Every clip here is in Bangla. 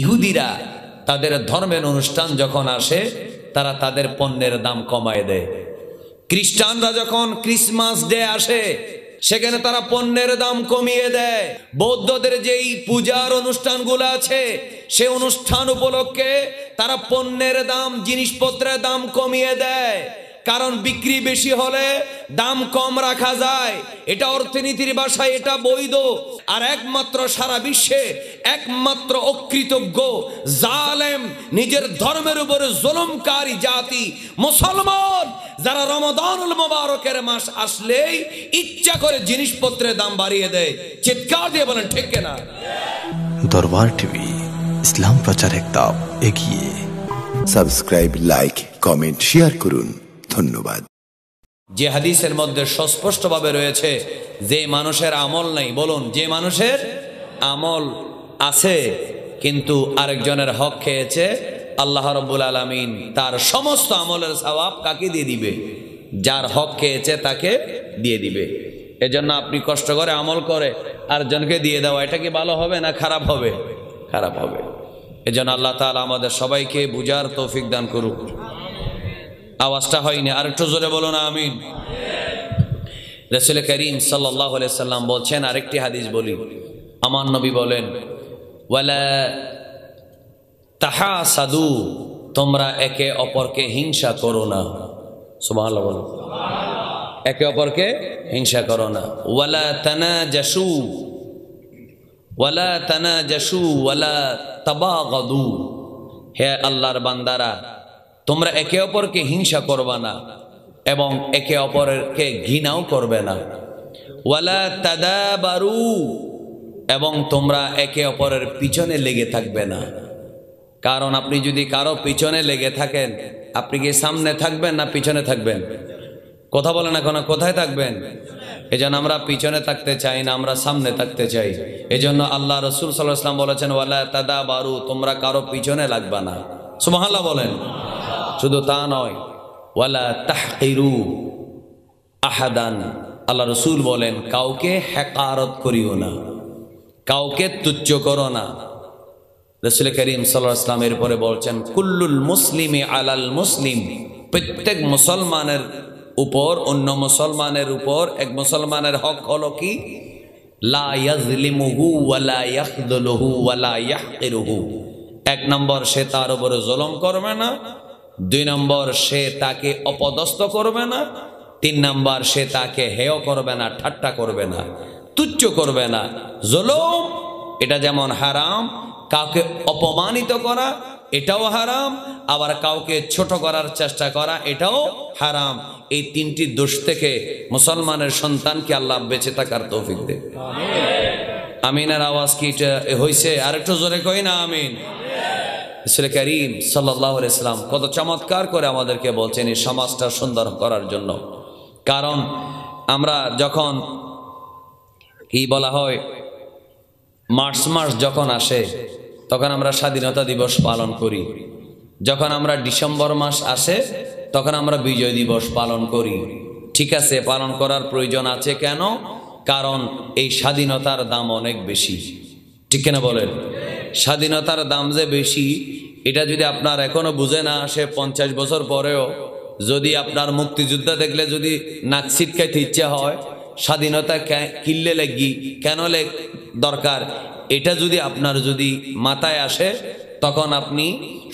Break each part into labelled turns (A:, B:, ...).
A: ইহুদিরা তাদের ধর্মের অনুষ্ঠান যখন আসে তারা তাদের পণ্যের দাম কমায় দেয় খ্রিস্টানরা যখন ক্রিসমাস ডে আসে সেখানে তারা পণ্যের দাম কমিয়ে দেয় বৌদ্ধদের যেই পূজার অনুষ্ঠানগুলো আছে সে অনুষ্ঠান উপলক্ষে তারা পণ্যের দাম জিনিসপত্রের দাম কমিয়ে দেয় কারণ বিক্রি বেশি হলে দাম কম রাখা যায় এটা অর্থনীতির বাসায় এটা বৈধ আর একমাত্র সারা বিশ্বে একমাত্র অকৃতজ্ঞ জালেম নিজের ধর্মের উপরে জলমকারী জাতি মুসলমান যারা রমদানুল মোবারকের মাস আসলেই ইচ্ছা করে জিনিসপত্রের দাম বাড়িয়ে দেয় চিৎকার দিয়ে বলেন ঠিক না দরবার টিভি ইসলাম প্রচার একদম এগিয়ে সাবস্ক্রাইব লাইক কমেন্ট শেয়ার করুন ধন্যবাদ যে হাদিসের মধ্যে সস্পষ্টভাবে রয়েছে যে মানুষের আমল নেই বলুন যে মানুষের আমল আছে কিন্তু আরেকজনের হক খেয়েছে আল্লাহ রব্বুল আলমিন তার সমস্ত আমলের স্বভাব কাকে দিয়ে দিবে যার হক খেয়েছে তাকে দিয়ে দিবে এজন্য আপনি কষ্ট করে আমল করে জনকে দিয়ে দেওয়া এটা কি ভালো হবে না খারাপ হবে খারাপ হবে এজন্য আল্লাহ তালা আমাদের সবাইকে বুঝার তৌফিক দান করুক আওয়াজটা হয়নি আর একটু জোরে বলো না আমিন রসুল করিম সাল্লাহ সাল্লাম বলছেন আরেকটি হাদিস বলি আমার নবী বলেন তাহা সাধু তোমরা একে অপরকে হিংসা করো না সুবাহ বলো একে অপরকে হিংসা করো না ওয়ালা তানা জাসু ওয়ালা তানা জাসু ওয়ালা তবা গদু হে আল্লাহর বান্দারা তোমরা একে অপরকে হিংসা করবা না এবং একে অপরকে ঘৃণাও করবে না ওয়ালা বারু এবং তোমরা একে অপরের পিছনে লেগে থাকবে না কারণ আপনি যদি কারো পিছনে লেগে থাকেন আপনি কি সামনে থাকবেন না পিছনে থাকবেন কথা বলেন এখন কোথায় থাকবেন এই জন্য আমরা পিছনে থাকতে চাই না আমরা সামনে থাকতে চাই এজন্য আল্লাহ রসুল সাল্লাহ ইসলাম বলেছেন ওয়ালা তাদা বারু তোমরা কারো পিছনে লাগবা না সুমাহাল্লাহ বলেন শুধু তা নয় ওয়ালা তাহকিরু আহাদান আল্লাহ রসুল বলেন কাউকে হেকারত করিও না কাউকে তুচ্ছ করো না রসুল করিম সাল্লাহ পরে বলছেন কুল্লুল মুসলিমে আলাল মুসলিম প্রত্যেক মুসলমানের উপর অন্য মুসলমানের উপর এক মুসলমানের হক হল কি এক নম্বর সে তার উপরে জলম করবে না দুই নম্বর সে তাকে অপদস্থ করবে না তিন নম্বর সে তাকে হেয় করবে না ঠাট্টা করবে না তুচ্ছ করবে না জলম এটা যেমন হারাম কাউকে অপমানিত করা এটাও হারাম আবার কাউকে ছোট করার চেষ্টা করা এটাও হারাম এই তিনটি দোষ থেকে মুসলমানের সন্তানকে আল্লাহ বেঁচে থাকার তৌফিক দেবে আমিনের আওয়াজ কি হয়েছে আর একটু জোরে কই না আমিন রসুল করিম ইসলাম কত চমৎকার করে আমাদেরকে বলছেন এই সমাজটা সুন্দর করার জন্য কারণ আমরা যখন কি বলা হয় মার্চ মাস যখন আসে তখন আমরা স্বাধীনতা দিবস পালন করি যখন আমরা ডিসেম্বর মাস আসে তখন আমরা বিজয় দিবস পালন করি ঠিক আছে পালন করার প্রয়োজন আছে কেন কারণ এই স্বাধীনতার দাম অনেক বেশি ঠিক কেনা বলেন স্বাধীনতার দাম যে বেশি এটা যদি আপনার এখনো বুঝে না আসে পঞ্চাশ বছর পরেও যদি আপনার মুক্তিযোদ্ধা দেখলে যদি নাক ছিটকাইতে ইচ্ছে হয় স্বাধীনতা কিনলে লেগি কেন লেগ দরকার এটা যদি আপনার যদি মাথায় আসে তখন আপনি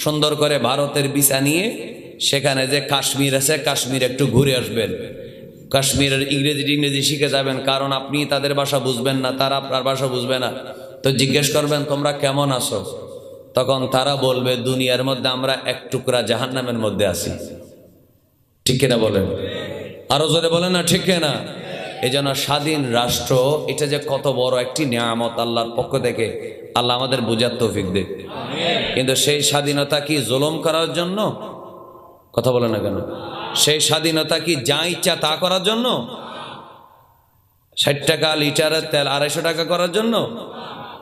A: সুন্দর করে ভারতের বিছা নিয়ে সেখানে যে কাশ্মীর আছে কাশ্মীর একটু ঘুরে আসবেন কাশ্মীরের ইংরেজি ইংরেজি শিখে যাবেন কারণ আপনি তাদের ভাষা বুঝবেন না তারা আপনার বাসা বুঝবে না তো জিজ্ঞেস করবেন তোমরা কেমন আছো তখন তারা বলবে দুনিয়ার মধ্যে আমরা এক টুকরা জাহান নামের মধ্যে আছি ঠিক কিনা বলেন আরো জোরে বলেন না ঠিক কিনা এই জন্য স্বাধীন রাষ্ট্র এটা যে কত বড় একটি নিয়ামত আল্লাহর পক্ষ থেকে আল্লাহ আমাদের বুঝার তৌফিক দেব কিন্তু সেই স্বাধীনতা কি জুলম করার জন্য কথা বলে না কেন সেই স্বাধীনতা কি যা ইচ্ছা তা করার জন্য ষাট টাকা লিটারের তেল আড়াইশো টাকা করার জন্য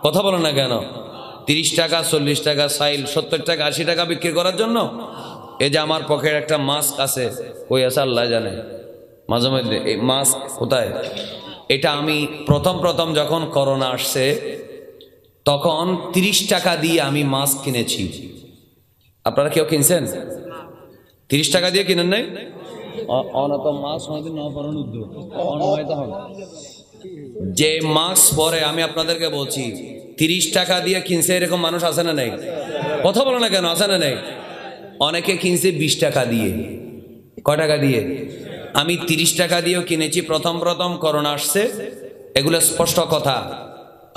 A: কথা বলে না কেন তিরিশ টাকা চল্লিশ টাকা সাইল সত্তর টাকা আশি টাকা বিক্রি করার জন্য এই যে আমার পকেট একটা মাস্ক আছে ওই আছে আল্লাহ জানে মাঝে মাঝে এই মাস্ক কোথায় এটা আমি প্রথম প্রথম যখন করোনা আসছে তখন তিরিশ টাকা দিয়ে আমি মাস্ক কিনেছি আপনারা কেউ কিনছেন তিরিশ টাকা দিয়ে কিনেন নাই অনত মাস্ক উদ্যোগ যে মাস্ক পরে আমি আপনাদেরকে বলছি তিরিশ টাকা দিয়ে কিনছে এরকম মানুষ আছে না নাই কথা বলো না কেন আছে না নাই অনেকে কিনছে বিশ টাকা দিয়ে ক টাকা দিয়ে আমি তিরিশ টাকা দিয়েও কিনেছি প্রথম প্রথম করোনা আসছে এগুলো স্পষ্ট কথা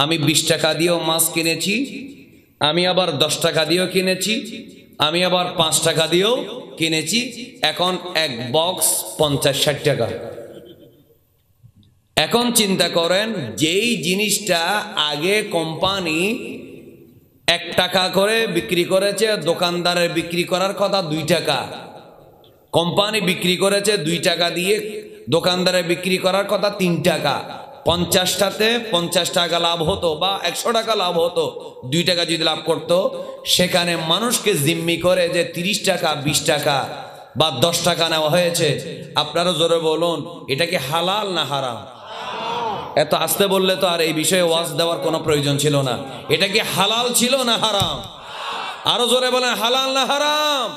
A: আমি বিশ টাকা দিয়েও মাছ কিনেছি আমি আবার দশ টাকা দিয়েও কিনেছি আমি আবার পাঁচ টাকা দিয়েও কিনেছি এখন এক বক্স পঞ্চাশ ষাট টাকা এখন চিন্তা করেন যেই জিনিসটা আগে কোম্পানি এক টাকা করে বিক্রি করেছে দোকানদারের বিক্রি করার কথা দুই টাকা কোম্পানি বিক্রি করেছে দুই টাকা দিয়ে দোকানদারে বিক্রি করার কথা তিন টাকা পঞ্চাশটাতে পঞ্চাশ টাকা লাভ হতো বা একশো টাকা লাভ হতো দুই টাকা যদি লাভ করত সেখানে মানুষকে জিম্মি করে যে ৩০ টাকা ২০ টাকা বা দশ টাকা নেওয়া হয়েছে আপনারা জোরে বলুন এটা কি হালাল না হারাম এত আসতে বললে তো আর এই বিষয়ে ওয়াজ দেওয়ার কোনো প্রয়োজন ছিল না এটা কি হালাল ছিল না হারাম আরো জোরে বলেন হালাল না হারাম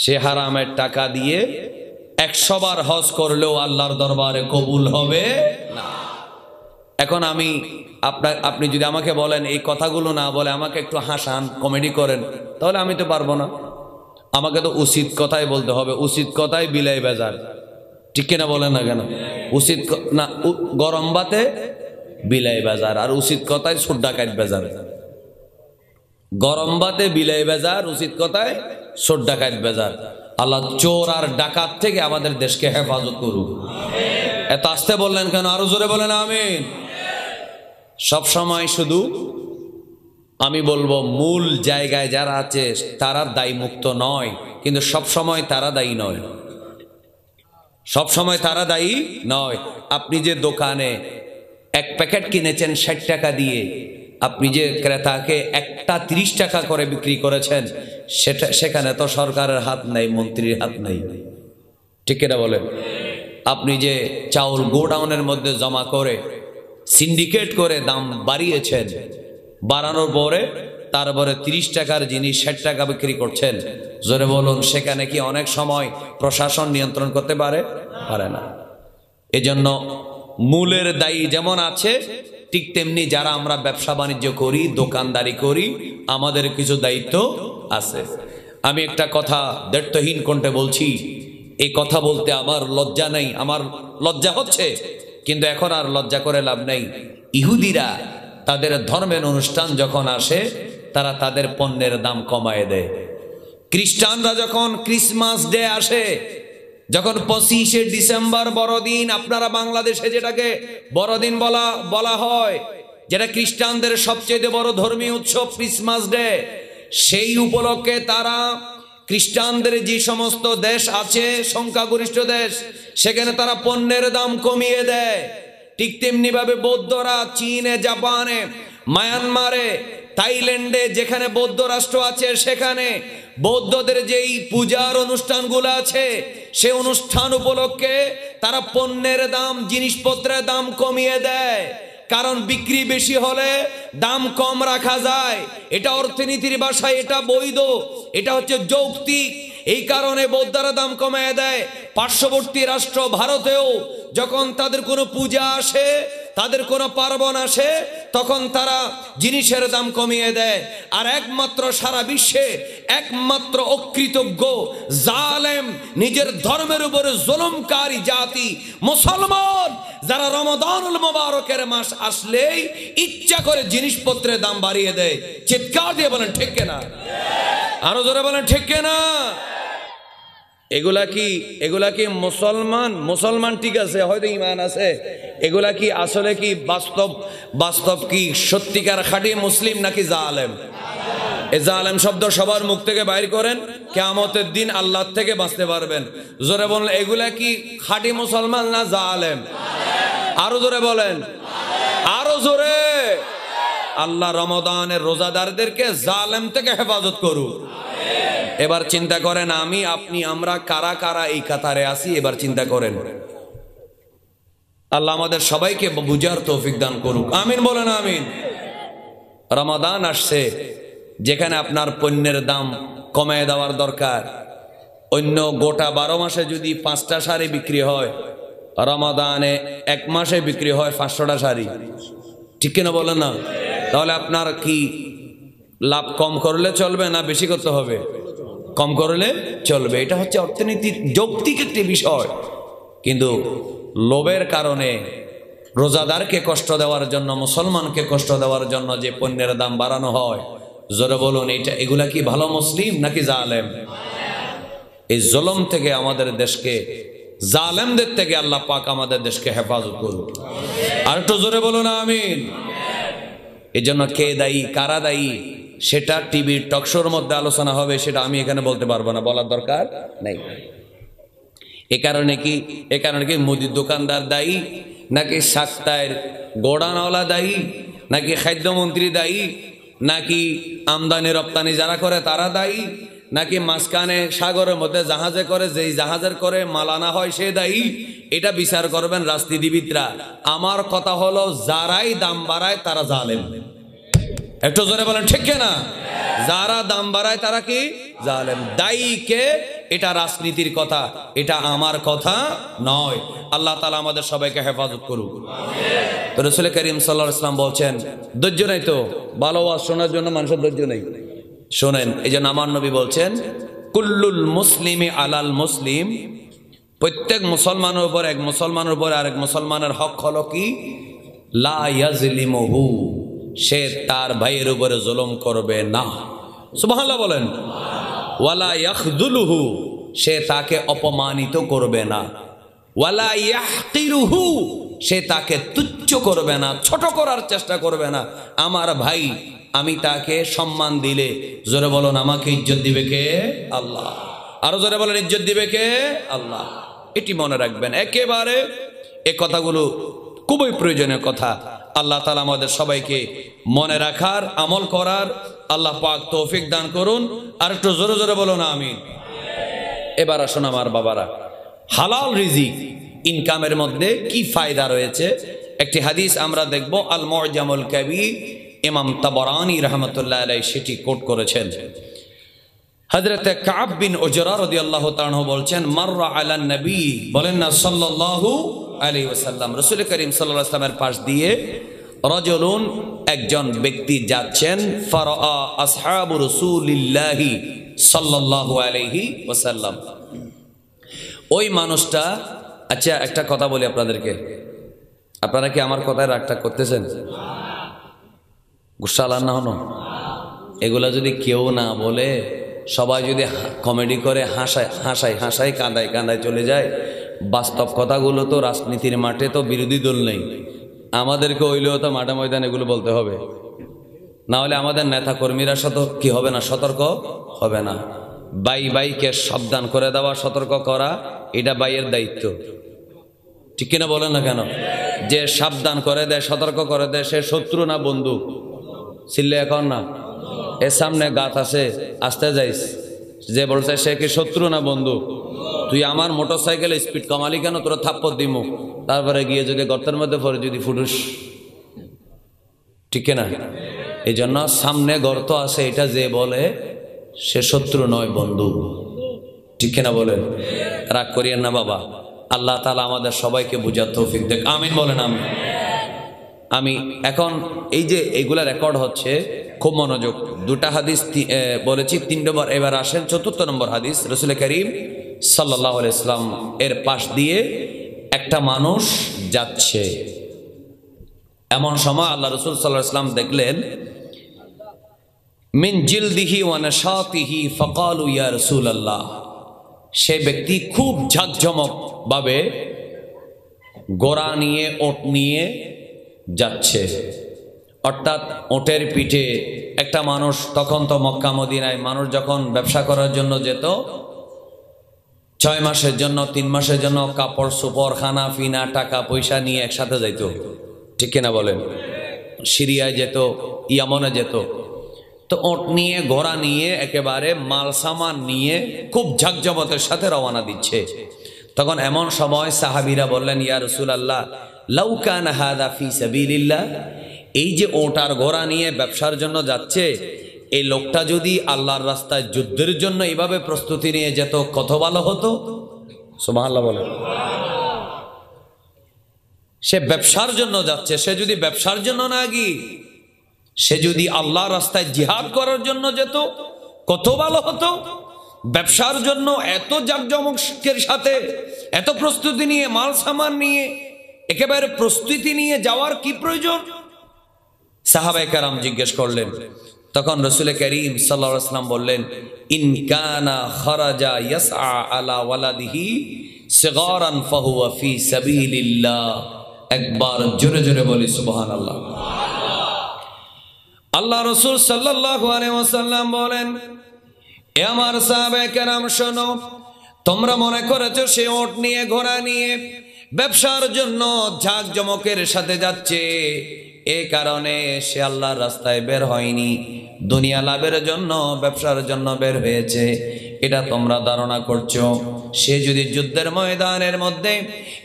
A: সে হারামের টাকা দিয়ে একশো বার হজ করলেও আল্লাহর দরবারে কবুল হবে না এখন আমি আপনার আপনি যদি আমাকে বলেন এই কথাগুলো না বলে আমাকে একটু হাসান কমেডি করেন তাহলে আমি তো পারবো না আমাকে তো উচিত কথাই বলতে হবে উচিত কথাই বিলাই বেজার ঠিক কিনা বলে না কেন উচিত না গরম বাতে বিলাই বাজার আর উচিত কথায় সোড্ডা কাঠ বাজার গরম বাতে বিলাই বাজার উচিত কথায় সোড্ডা কাঠ বাজার আল্লাহ চোর আর ডাকাত থেকে আমাদের দেশকে হেফাজত করুক এত আসতে বললেন কেন আরো জোরে বলেন আমিন সব সময় শুধু আমি বলবো মূল জায়গায় যারা আছে তারা দায়ী মুক্ত নয় কিন্তু সব সময় তারা দায়ী নয় সব সময় তারা দায়ী নয় আপনি যে দোকানে এক প্যাকেট কিনেছেন ষাট টাকা দিয়ে আপনি যে ক্রেতাকে একটা তিরিশ টাকা করে বিক্রি করেছেন সেটা সেখানে তো সরকারের হাত নাই মন্ত্রীর হাত নাই ঠিক এটা বলেন আপনি যে চাউল গোডাউনের মধ্যে জমা করে সিন্ডিকেট করে দাম বাড়িয়েছেন বাড়ানোর পরে তারপরে তিরিশ টাকার জিনিস ষাট টাকা বিক্রি করছেন জোরে বলুন সেখানে কি অনেক সময় প্রশাসন নিয়ন্ত্রণ করতে পারে পারে না এজন্য মূলের দায়ী যেমন আছে ঠিক তেমনি যারা আমরা ব্যবসা বাণিজ্য করি দোকানদারি করি আমাদের কিছু দায়িত্ব আছে আমি একটা কথা দায়িত্বহীন কণ্ঠে বলছি এই কথা বলতে আমার লজ্জা নেই আমার লজ্জা হচ্ছে কিন্তু এখন আর লজ্জা করে লাভ নেই ইহুদিরা তাদের ধর্মের অনুষ্ঠান যখন আসে তারা তাদের পণ্যের দাম কমায় দেয় খ্রিস্টানরা যখন ক্রিসমাস ডে আসে যখন পঁচিশে ডিসেম্বর বড়দিন আপনারা বাংলাদেশে যেটাকে বড়দিন বলা বলা হয় যেটা খ্রিস্টানদের সবচেয়ে বড় ধর্মীয় উৎসব ক্রিসমাস ডে সেই উপলক্ষে তারা খ্রিস্টানদের যে সমস্ত দেশ আছে সংখ্যাগরিষ্ঠ দেশ সেখানে তারা পণ্যের দাম কমিয়ে দেয় ঠিক তেমনিভাবে বৌদ্ধরা চীনে জাপানে মায়ানমারে থাইল্যান্ডে যেখানে বৌদ্ধ রাষ্ট্র আছে সেখানে বৌদ্ধদের যেই পূজার অনুষ্ঠানগুলো আছে সে অনুষ্ঠান উপলক্ষে তারা পণ্যের দাম জিনিসপত্রের দাম কমিয়ে দেয় কারণ বিক্রি বেশি হলে দাম কম রাখা যায় এটা অর্থনীতির ভাষায় এটা বৈধ এটা হচ্ছে যৌক্তিক এই কারণে বৌদ্ধারা দাম কমিয়ে দেয় পার্শ্ববর্তী রাষ্ট্র ভারতেও যখন তাদের কোনো পূজা আসে তাদের কোনো পার্বণ আসে তখন তারা জিনিসের দাম কমিয়ে দেয় আর একমাত্র সারা বিশ্বে একমাত্র অকৃতজ্ঞ জালেম নিজের ধর্মের উপরে জলমকারী জাতি মুসলমান যারা রমদানুল মোবারকের মাস আসলেই ইচ্ছা করে জিনিসপত্রের দাম বাড়িয়ে দেয় চিৎকার দিয়ে বলেন ঠিক কেনা আরো জোরে বলেন ঠিক কেনা এগুলা কি এগুলা কি মুসলমান মুসলমান ঠিক আছে হয়তো ইমান আছে এগুলা কি আসলে কি বাস্তব বাস্তব কি সত্যিকার খাটি মুসলিম নাকি জালেম এ জালেম শব্দ সবার মুখ থেকে বাইর করেন কেয়ামতের দিন আল্লাহ থেকে বাঁচতে পারবেন জোরে বলেন এগুলা কি খাটি মুসলমান না জালেম আরো জোরে বলেন আরো জোরে আল্লাহ রমদানের রোজাদারদেরকে জালেম থেকে হেফাজত করুক এবার চিন্তা করেন আমি আপনি আমরা কারা কারা এই কাতারে আসি এবার চিন্তা করেন আল্লাহ আমাদের সবাইকে বুঝার তৌফিক দান করুক আমিন বলেন আমিন রমাদান আসছে যেখানে আপনার পণ্যের দাম কমায় দেওয়ার দরকার অন্য গোটা বারো মাসে যদি পাঁচটা শাড়ি বিক্রি হয় রমাদানে এক মাসে বিক্রি হয় পাঁচশোটা শাড়ি ঠিক কিনা বলেন না তাহলে আপনার কি লাভ কম করলে চলবে না বেশি করতে হবে কম করলে চলবে এটা হচ্ছে অর্থনীতির যৌক্তিক একটি বিষয় কিন্তু লোভের কারণে রোজাদারকে কষ্ট দেওয়ার জন্য মুসলমানকে কষ্ট দেওয়ার জন্য যে পণ্যের দাম বাড়ানো হয় জোরে বলুন এটা এগুলা কি ভালো মুসলিম নাকি জালেম এই জলম থেকে আমাদের দেশকে জালেমদের থেকে আল্লাহ পাক আমাদের দেশকে হেফাজত করুন আর একটু জোরে বলুন আমিন এজন্য কে দায়ী কারা দায়ী সেটা টিভির টকশোর মধ্যে আলোচনা হবে সেটা আমি এখানে বলতে পারবো না বলার দরকার নেই এ কারণে কি এ কারণে কি মুদির দোকানদার দায়ী নাকি সাক্তায়ের গোড়ানওয়ালা দায়ী নাকি খাদ্যমন্ত্রী দায়ী নাকি আমদানি রপ্তানি যারা করে তারা দায়ী নাকি মাঝখানে সাগরের মধ্যে জাহাজে করে যেই জাহাজের করে মালানা হয় সে দায়ী এটা বিচার করবেন রাজনীতিবিদরা আমার কথা হলো যারাই দাম বাড়ায় তারা জালেম একটু জোরে বলেন ঠিক না যারা দাম বাড়ায় তারা কি জালেম দায়ী কে এটা রাজনীতির কথা এটা আমার কথা নয় আল্লাহ তালা আমাদের সবাইকে হেফাজত করুক তো রসুল করিম সাল্লাহ ইসলাম বলছেন ধৈর্য নেই তো ভালোবাস শোনার জন্য মানুষের ধৈর্য নেই শোনেন এই জন্য আমার নবী বলছেন কুল্লুল মুসলিম আলাল মুসলিম প্রত্যেক মুসলমানের উপর এক মুসলমানের উপর আর এক মুসলমানের হক হলো কি লাহু সে তার ভাইয়ের উপরে জুলুম করবে না সুবাহ বলেন ওয়ালা ইয়াখদুলুহু সে তাকে অপমানিত করবে না ওয়ালা ইয়াহকিরুহু সে তাকে তুচ্ছ করবে না ছোট করার চেষ্টা করবে না আমার ভাই আমি তাকে সম্মান দিলে জোরে বলুন আমাকে ইজ্জত দিবে কে আল্লাহ আরো জোরে বলেন ইজ্জত দিবে কে আল্লাহ এটি মনে রাখবেন একেবারে এ কথাগুলো খুবই প্রয়োজনীয় কথা আল্লাহ তালা আমাদের সবাইকে মনে রাখার আমল করার আল্লাহ পাক তৌফিক দান করুন আর একটু জোরে জোরে বলো না আমি এবার আসুন আমার বাবারা হালাল রিজিক ইনকামের মধ্যে কি ফায়দা রয়েছে একটি হাদিস আমরা দেখব আল মজামুল কাবির ইমাম তাবরানি রহমতুল্লাহ আলাই সেটি কোট করেছেন হজরতে কাব বিন ওজরারদি আল্লাহ তানহ বলছেন মাররা আলান নবী বলেন না সাল্লাল্লাহু আলী ওয়াসাল্লাম রসুল করিম সাল্লাহামের পাশ দিয়ে রজলুন একজন ব্যক্তি যাচ্ছেন ফর আসহাব রসুলিল্লাহি সাল্লাল্লাহু আলহি ওয়াসাল্লাম ওই মানুষটা আচ্ছা একটা কথা বলি আপনাদেরকে আপনারা কি আমার কথায় রাগটা করতেছেন গুসা আল্লাহ না হনো এগুলা যদি কেউ না বলে সবাই যদি কমেডি করে হাসায় হাসায় হাসায় কাঁদায় কাঁদায় চলে যায় বাস্তব কথাগুলো তো রাজনীতির মাঠে তো বিরোধী দল নেই আমাদেরকে ওইলেও তো মাঠে ময়দান এগুলো বলতে হবে না হলে আমাদের নেতা কর্মীরা সতর্ক কি হবে না সতর্ক হবে না বাই বাইকে সাবধান করে দেওয়া সতর্ক করা এটা বাইয়ের দায়িত্ব ঠিক কিনা বলেন না কেন যে সাবধান করে দেয় সতর্ক করে দেয় সে শত্রু না বন্ধু ছিল এখন না এর সামনে গাত আছে আসতে যাইস যে বলছে সে কি শত্রু না বন্ধু তুই আমার মোটর সাইকেলে স্পিড কমালি কেন তোর থাপ্পর দিমু তারপরে গিয়ে যদি গর্তের মধ্যে পড়ে যদি ফুটুস ঠিক না এই জন্য সামনে গর্ত আছে এটা যে বলে সে শত্রু নয় বন্ধু ঠিক না বলে রাগ করিয়েন না বাবা আল্লাহ তালা আমাদের সবাইকে বুঝার তৌফিক দেখ আমিন বলেন আমি আমি এখন এই যে এগুলা রেকর্ড হচ্ছে খুব মনোযোগ দুটা হাদিস বলেছি তিন নম্বর এবার আসেন চতুর্থ নম্বর হাদিস রসুল করিম সাল্লাহ ইসলাম এর পাশ দিয়ে একটা মানুষ যাচ্ছে এমন সময় আল্লাহ রসুল সাল্লাহ ইসলাম দেখলেন মিন জিলদিহি সাতিহি ফকাল ইয়া রসুল আল্লাহ সে ব্যক্তি খুব ঝাঁকঝমকভাবে গোড়া নিয়ে ওট নিয়ে যাচ্ছে অর্থাৎ ওটের পিঠে একটা মানুষ তখন তো মক্কা মদিনায় মানুষ যখন ব্যবসা করার জন্য যেত ছয় মাসের জন্য তিন মাসের জন্য কাপড় সুপর খানা ফিনা টাকা পয়সা নিয়ে একসাথে যাইত ঠিক কিনা বলেন সিরিয়ায় যেত ইয়ামনে যেত তো ওট নিয়ে ঘোড়া নিয়ে একেবারে মাল সামান নিয়ে খুব ঝাঁকজমতের সাথে রওনা দিচ্ছে তখন এমন সময় সাহাবিরা বললেন ইয়া রসুল আল্লাহ লৌকান হাদা ফি সাবিলিল্লাহ এই যে ওটার ঘোড়া নিয়ে ব্যবসার জন্য যাচ্ছে এই লোকটা যদি আল্লাহর রাস্তায় যুদ্ধের জন্য এইভাবে প্রস্তুতি নিয়ে যেত কত ভালো হতো সুবহানাল্লাহ বলে সে ব্যবসার জন্য যাচ্ছে সে যদি ব্যবসার জন্য না গিয়ে সে যদি আল্লাহ রাস্তায় জিহাদ করার জন্য যেত কত ভালো হতো ব্যবসার জন্য এত জাকজমকের সাথে এত প্রস্তুতি নিয়ে মাল সামান নিয়ে একেবারে প্রস্তুতি নিয়ে যাওয়ার কি প্রয়োজন সাহাবাইকারাম জিজ্ঞেস করলেন তখন রসুল করিম সাল্লাম বললেন ইনকানা খরাজা ইয়াস একবার জোরে জোরে বলি সুবহানাল্লাহ আল্লাহ রসুল সাল্লাল্লাহু আলাইহি বলেন এ আমার সাহাবায়ে কেরাম শোনো তোমরা মনে করেছো সে ওট নিয়ে ঘোড়া নিয়ে ব্যবসার জন্য ঝাঁক জমকের সাথে যাচ্ছে এ কারণে সে আল্লাহর রাস্তায় বের হয়নি দুনিয়া লাভের জন্য ব্যবসার জন্য বের হয়েছে এটা তোমরা ধারণা করছো সে যদি যুদ্ধের ময়দানের মধ্যে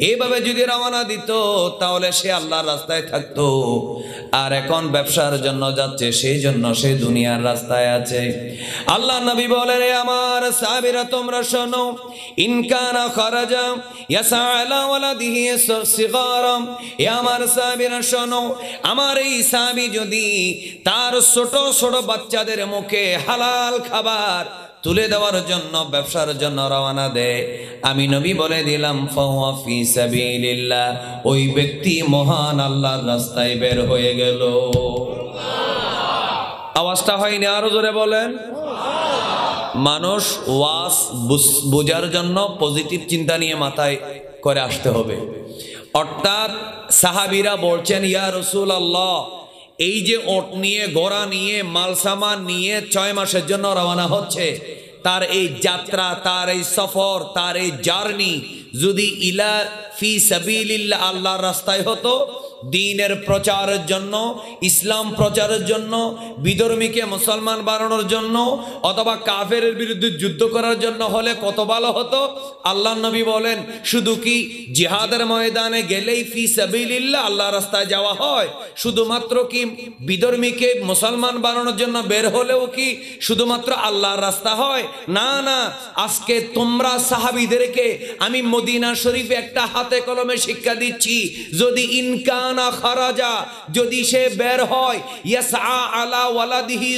A: এভাবে যদি রওনা দিত তাহলে সে আল্লাহর রাস্তায় থাকতো আর এখন ব্যবসার জন্য যাচ্ছে সেই জন্য সে দুনিয়ার রাস্তায় আছে আল্লাহ নবী রে আমার সাবিরা তোমরা শোনো ইনকানা খরাজা ইয়াসা আলা ওয়ালাদিহি সিগারাম এ আমার সাবিরা শোনো আমার এই স্বামী যদি তার ছোট ছোট বাচ্চাদের মুখে হালাল খাবার তুলে দেওয়ার জন্য ব্যবসার জন্য রওনা দেয় আমি নবী বলে দিলাম ওই ব্যক্তি মহান আল্লাহর রাস্তায় বের হয়ে গেল আওয়াজটা হয়নি আরো জোরে বলেন মানুষ ওয়াস বোঝার জন্য পজিটিভ চিন্তা নিয়ে মাথায় করে আসতে হবে অর্থাৎ সাহাবিরা বলছেন ইয়া রসুল আল্লাহ এই যে ওট নিয়ে গোড়া নিয়ে মালসামান নিয়ে ছয় মাসের জন্য রওনা হচ্ছে তার এই যাত্রা তার এই সফর তার এই জার্নি যদি ইলা ফি সাবিলিল্লাহ আল্লাহর রাস্তায় হতো দিনের প্রচারের জন্য ইসলাম প্রচারের জন্য বিধর্মীকে মুসলমান বানানোর জন্য অথবা কাফের বিরুদ্ধে যুদ্ধ করার জন্য হলে কত ভালো হতো আল্লাহ নবী বলেন শুধু কি জিহাদের ময়দানে গেলেই ফি সাবিলিল্লাহ আল্লাহ রাস্তায় যাওয়া হয় শুধুমাত্র কি বিধর্মীকে মুসলমান বানানোর জন্য বের হলেও কি শুধুমাত্র আল্লাহর রাস্তা হয় না না আজকে তোমরা সাহাবিদেরকে আমি মদিনা শরীফে একটা হাতে কলমে শিক্ষা দিচ্ছি যদি ইনকানা খারাজা যদি সে বের হয় ইয়াসা আলা ওয়ালাদিহি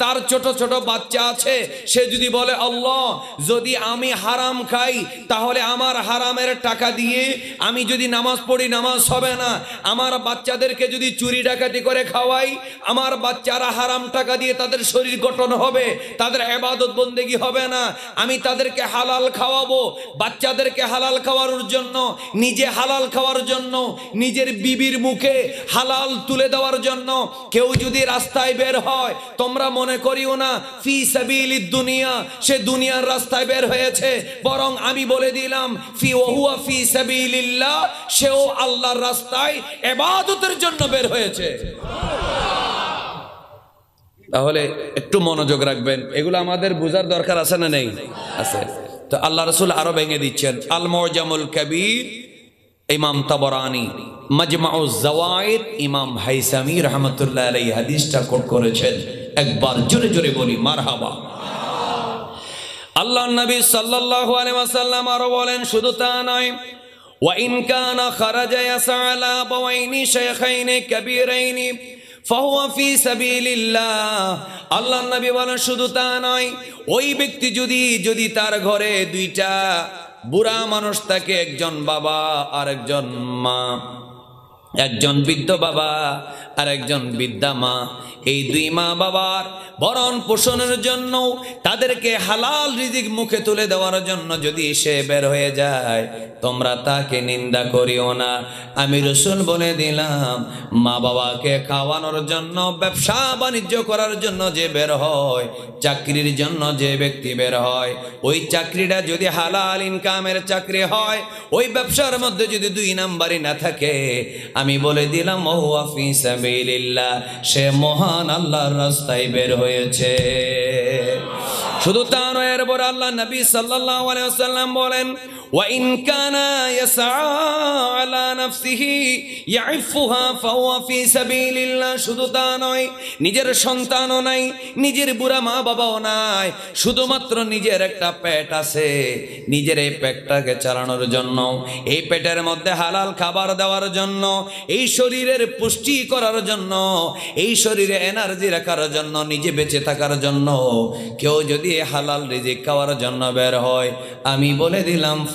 A: তার ছোট ছোট বাচ্চা আছে সে যদি বলে আল্লাহ যদি আমি হারাম খাই তাহলে আমার হারামের টাকা দিয়ে আমি যদি নামাজ পড়ি নামাজ হবে না আমার বাচ্চাদেরকে যদি চুরি ডাকাতি করে খাওয়াই আমার বাচ্চারা হারাম টাকা দিয়ে তাদের শরীর গঠন হবে তাদের আবাদত বন্দেগী হবে না আমি তাদেরকে হালাল খাওয়াবো বাচ্চা বাচ্চাদেরকে হালাল খাওয়ার জন্য নিজে হালাল খাওয়ার জন্য নিজের বিবির মুখে হালাল তুলে দেওয়ার জন্য কেউ যদি রাস্তায় বের হয় তোমরা মনে করিও না ফি সাবিল দুনিয়া সে দুনিয়ার রাস্তায় বের হয়েছে বরং আমি বলে দিলাম ফি ওহুয়া ফি সাবিলিল্লাহ সেও আল্লাহর রাস্তায় এবাদতের জন্য বের হয়েছে তাহলে একটু মনোযোগ রাখবেন এগুলো আমাদের বোঝার দরকার আছে না নেই আছে তো আল্লাহ রসুল আরো ভেঙে দিচ্ছেন আল কবির ইমাম তাবরানি মজমাউজ ইমাম হাইসামি রহমতুল্লাহ হাদিসটা কোট করেছেন একবার জোরে জোরে বলি মার হাবা আল্লাহ নবী সাল্লাল্লাহু আলাইহি ওয়াসাল্লাম আরো বলেন শুধু তা নয় ওয়া ইন কানা খারাজা ইয়াসা আলা বাওয়াইনি শাইখাইনি কবীরাইনি আল্লাহ নবী বলেন শুধু তা নয় ওই ব্যক্তি যদি যদি তার ঘরে দুইটা বুড়া মানুষ থাকে একজন বাবা আর একজন মা একজন বৃদ্ধ বাবা আর একজন বিদ্যা মা এই দুই মা বাবার বরণ পোষণের জন্য তাদেরকে হালাল রিজিক মুখে তুলে দেওয়ার জন্য যদি সে বের হয়ে যায় তোমরা তাকে নিন্দা করিও না আমি রসুন বলে দিলাম মা বাবাকে খাওয়ানোর জন্য ব্যবসা বাণিজ্য করার জন্য যে বের হয় চাকরির জন্য যে ব্যক্তি বের হয় ওই চাকরিটা যদি হালাল ইনকামের চাকরি হয় ওই ব্যবসার মধ্যে যদি দুই নাম্বারই না থাকে আমি বলে দিলাম ওয়াফিস সাবিলিল্লাহ সে মহান আল্লাহর রাস্তায় বের হয়েছে শুধু তার এরপর আল্লাহ নবী সাল্লাল্লাহু আলাইহি ওয়াসাল্লাম বলেন وإن كان يسعى শুধু তা নয় নিজের সন্তানও নাই নিজের বুড়া মা বাবাও নাই শুধুমাত্র নিজের একটা পেট আছে নিজের এই পেটটাকে চালানোর জন্য এই পেটের মধ্যে হালাল খাবার দেওয়ার জন্য এই শরীরের পুষ্টি করার জন্য এই শরীরে এনার্জি রাখার জন্য নিজে বেঁচে থাকার জন্য কেউ যদি হালাল রিজিক খাওয়ার জন্য বের হয় আমি বলে দিলাম ফ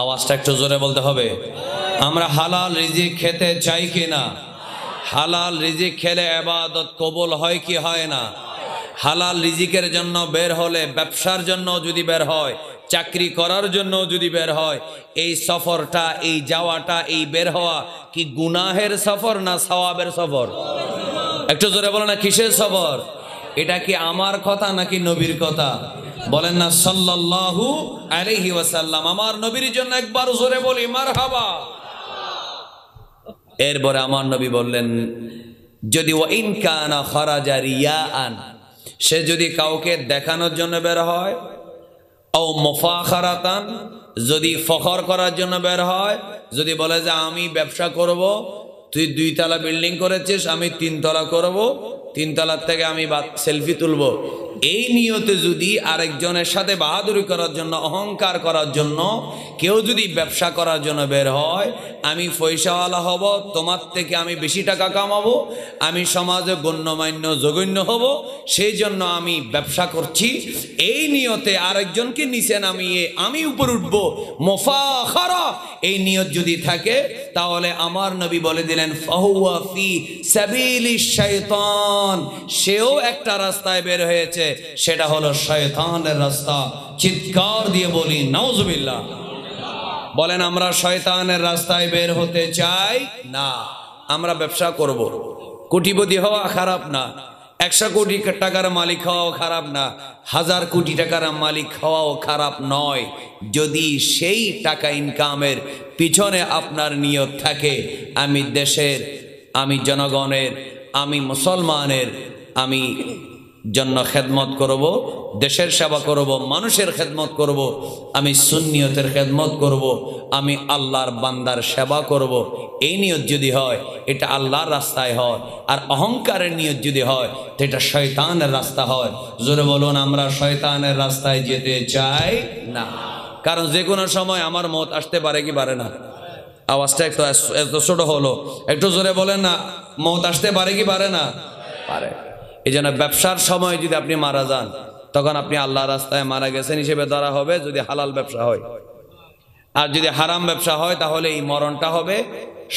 A: আওয়াজটা একটু জোরে বলতে হবে আমরা হালাল রিজিক খেতে চাই কি না হালাল রিজিক খেলে এবাদত কবুল হয় কি হয় না হালাল রিজিকের জন্য বের হলে ব্যবসার জন্য যদি বের হয় চাকরি করার জন্য যদি বের হয় এই সফরটা এই যাওয়াটা এই বের হওয়া কি গুনাহের সফর না সওয়াবের সফর একটু জোরে বলো না কিসের সফর এটা কি আমার কথা নাকি নবীর কথা বলেন না সাল্লাল্লাহু আলাইহি ওয়াসাল্লাম আমার নবীর জন্য একবার জোরে বলি মারহাবা এরপরে আমার নবী বললেন যদি ওয়াইন কানা খরাজা রিয়া আন সে যদি কাউকে দেখানোর জন্য বের হয় ও মুফাখারাতান যদি ফখর করার জন্য বের হয় যদি বলে যে আমি ব্যবসা করব তুই দুই তলা বিল্ডিং করেছিস আমি তিন তলা করব তিনতলার থেকে আমি সেলফি তুলব এই নিয়তে যদি আরেকজনের সাথে বাহাদুরি করার জন্য অহংকার করার জন্য কেউ যদি ব্যবসা করার জন্য বের হয় আমি পয়সাওয়ালা হব তোমার থেকে আমি বেশি টাকা কামাবো আমি সমাজে গণ্যমান্য জঘন্য হব সেই জন্য আমি ব্যবসা করছি এই নিয়তে আরেকজনকে নিচে নামিয়ে আমি উপর উঠব মোফাখারা এই নিয়ত যদি থাকে তাহলে আমার নবী বলে দিলেন ফাহুয়া ফি সাবিলি শয়তান শয়তান সেও একটা রাস্তায় বের হয়েছে সেটা হলো শয়তানের রাস্তা চিৎকার দিয়ে বলি নওজবিল্লা বলেন আমরা শয়তানের রাস্তায় বের হতে চাই না আমরা ব্যবসা করব। কোটিপতি হওয়া খারাপ না একশো কোটি টাকার মালিক হওয়াও খারাপ না হাজার কোটি টাকার মালিক হওয়াও খারাপ নয় যদি সেই টাকা ইনকামের পিছনে আপনার নিয়ত থাকে আমি দেশের আমি জনগণের আমি মুসলমানের আমি জন্য খেদমত করব দেশের সেবা করব মানুষের খেদমত করব আমি সুন্নিয়তের খেদমত করব আমি আল্লাহর বান্দার সেবা করব এই নিয়ত যদি হয় এটা আল্লাহর রাস্তায় হয় আর অহংকারের নিয়ত যদি হয় তো এটা শয়তানের রাস্তা হয় জোরে বলুন আমরা শয়তানের রাস্তায় যেতে চাই না কারণ যে কোনো সময় আমার মত আসতে পারে কি পারে না আওয়াজটা একটু এত ছোটো হলো একটু জোরে বলেন না মত আসতে পারে কি পারে না পারে এই জন্য ব্যবসার সময় যদি আপনি মারা যান তখন আপনি আল্লাহ রাস্তায় মারা গেছেন হিসেবে ধরা হবে যদি হালাল ব্যবসা হয় আর যদি হারাম ব্যবসা হয় তাহলে এই মরণটা হবে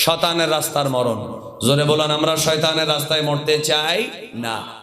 A: শতানের রাস্তার মরণ জোরে বলেন আমরা শয়তানের রাস্তায় মরতে চাই না